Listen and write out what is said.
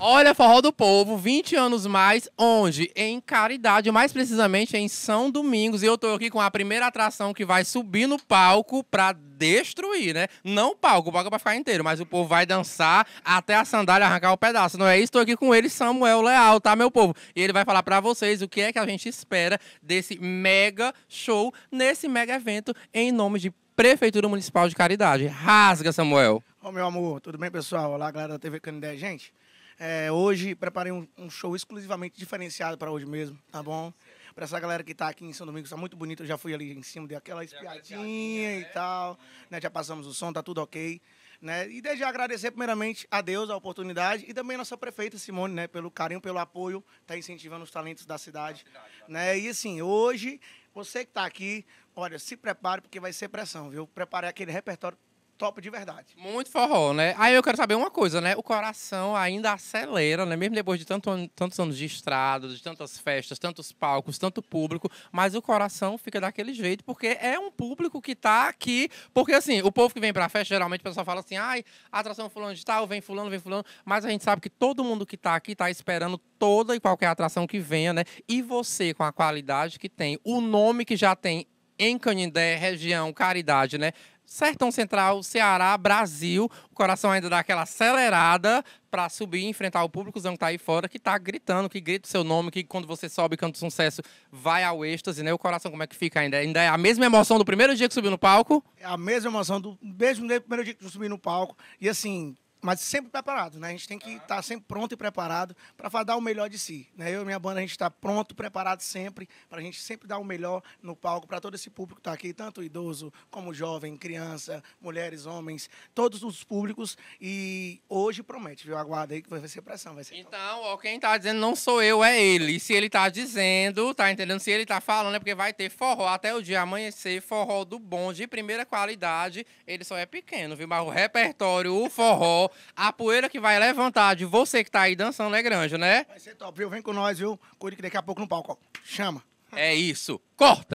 Olha, Forró do Povo, 20 anos mais, onde? Em Caridade, mais precisamente em São Domingos. E eu tô aqui com a primeira atração que vai subir no palco pra destruir, né? Não o palco, o palco vai é ficar inteiro, mas o povo vai dançar até a sandália arrancar o um pedaço, não é isso? Estou aqui com ele, Samuel Leal, tá, meu povo? E ele vai falar para vocês o que é que a gente espera desse mega show, nesse mega evento, em nome de Prefeitura Municipal de Caridade. Rasga, Samuel! Ô, meu amor, tudo bem, pessoal? Olá, galera da TV Canindé. Gente, é, hoje preparei um, um, show exclusivamente diferenciado para hoje mesmo, tá bom? Para essa galera que está aqui em São Domingos, tá muito bonito. Eu já fui ali em cima, dei aquela espiadinha e né? tal. Né? Já passamos o som, tá tudo ok. Né? E desde agradecer primeiramente a Deus a oportunidade e também a nossa prefeita Simone, né, pelo carinho, pelo apoio, está incentivando os talentos da cidade, né? E assim, hoje você que está aqui, olha, se prepare porque vai ser pressão, viu? Preparei aquele repertório top de verdade. Muito forró, né? Aí eu quero saber uma coisa, né? O coração ainda acelera, né? Mesmo depois de tanto, tantos anos de estrada, de tantas festas, tantos palcos, tanto público, mas o coração fica daquele jeito, porque é um público que tá aqui, porque assim, o povo que vem pra festa, geralmente o pessoal fala assim, ai, atração fulano de tal, vem fulano, vem fulano, mas a gente sabe que todo mundo que tá aqui tá esperando toda e qualquer atração que venha, né? E você, com a qualidade que tem, o nome que já tem em Canindé, região Caridade, né? Sertão Central, Ceará, Brasil. O coração ainda dá aquela acelerada para subir e enfrentar o públicozão que tá aí fora, que tá gritando, que grita o seu nome, que quando você sobe e canta o sucesso, vai ao êxtase, né? O coração como é que fica ainda? Ainda é a mesma emoção do primeiro dia que subiu no palco? É a mesma emoção do mesmo primeiro dia que eu subi no palco. E assim, mas sempre preparado, né? A gente tem que estar tá sempre pronto e preparado para dar o melhor de si. Né? Eu e minha banda, a gente está pronto, preparado sempre, para a gente sempre dar o melhor no palco, para todo esse público que está aqui, tanto idoso como jovem, criança, mulheres, homens, todos os públicos. E hoje promete, viu? Aguarda aí que vai ser pressão. Vai ser então, ó, quem está dizendo não sou eu, é ele. E se ele está dizendo, tá entendendo? Se ele está falando, é porque vai ter forró até o dia amanhecer, forró do bom, de primeira qualidade. Ele só é pequeno, viu? Mas o repertório, o forró a poeira que vai levantar de você que tá aí dançando é grande, né? Vai ser top, viu? Vem com nós, viu? Cuide que daqui a pouco no palco, Chama. É isso. Corta!